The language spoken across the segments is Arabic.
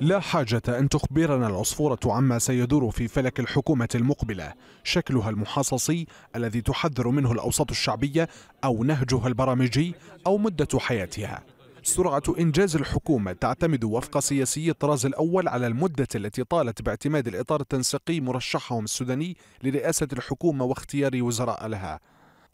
لا حاجة أن تخبرنا العصفورة عما سيدور في فلك الحكومة المقبلة شكلها المحاصصي الذي تحذر منه الأوساط الشعبية أو نهجها البرامجي أو مدة حياتها سرعة إنجاز الحكومة تعتمد وفق سياسي الطراز الأول على المدة التي طالت باعتماد الإطار التنسيقي مرشحهم السوداني لرئاسة الحكومة واختيار وزراء لها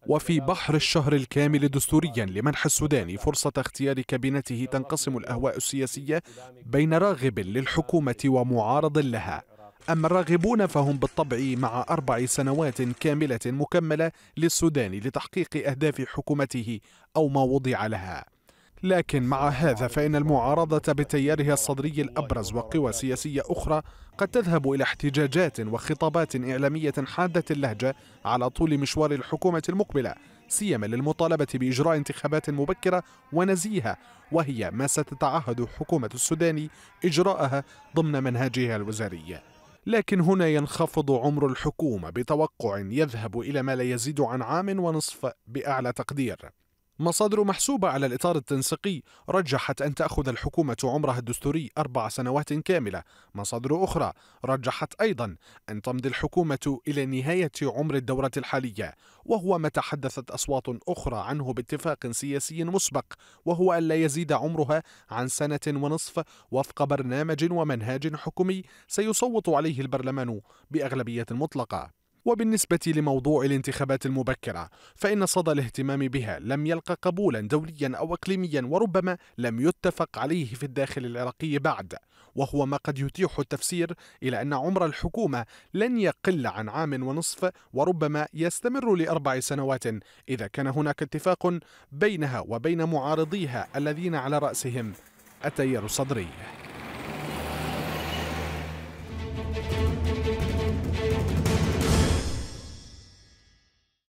وفي بحر الشهر الكامل دستوريا لمنح السودان فرصة اختيار كابينته تنقسم الأهواء السياسية بين راغب للحكومة ومعارض لها أما الراغبون فهم بالطبع مع أربع سنوات كاملة مكملة للسودان لتحقيق أهداف حكومته أو ما وضع لها لكن مع هذا فإن المعارضة بتيارها الصدري الأبرز وقوى سياسية أخرى قد تذهب إلى احتجاجات وخطابات إعلامية حادة اللهجة على طول مشوار الحكومة المقبلة سيما للمطالبة بإجراء انتخابات مبكرة ونزيهة وهي ما ستتعهد حكومة السودان إجراءها ضمن منهجها الوزاري لكن هنا ينخفض عمر الحكومة بتوقع يذهب إلى ما لا يزيد عن عام ونصف بأعلى تقدير مصادر محسوبة على الإطار التنسيقي رجحت أن تأخذ الحكومة عمرها الدستوري أربع سنوات كاملة مصادر أخرى رجحت أيضا أن تمضي الحكومة إلى نهاية عمر الدورة الحالية وهو ما تحدثت أصوات أخرى عنه باتفاق سياسي مسبق وهو أن لا يزيد عمرها عن سنة ونصف وفق برنامج ومنهاج حكومي سيصوت عليه البرلمان بأغلبية مطلقة وبالنسبة لموضوع الانتخابات المبكرة فإن صدى الاهتمام بها لم يلقى قبولا دوليا أو إقليميا وربما لم يتفق عليه في الداخل العراقي بعد وهو ما قد يتيح التفسير إلى أن عمر الحكومة لن يقل عن عام ونصف وربما يستمر لأربع سنوات إذا كان هناك اتفاق بينها وبين معارضيها الذين على رأسهم التيار الصدري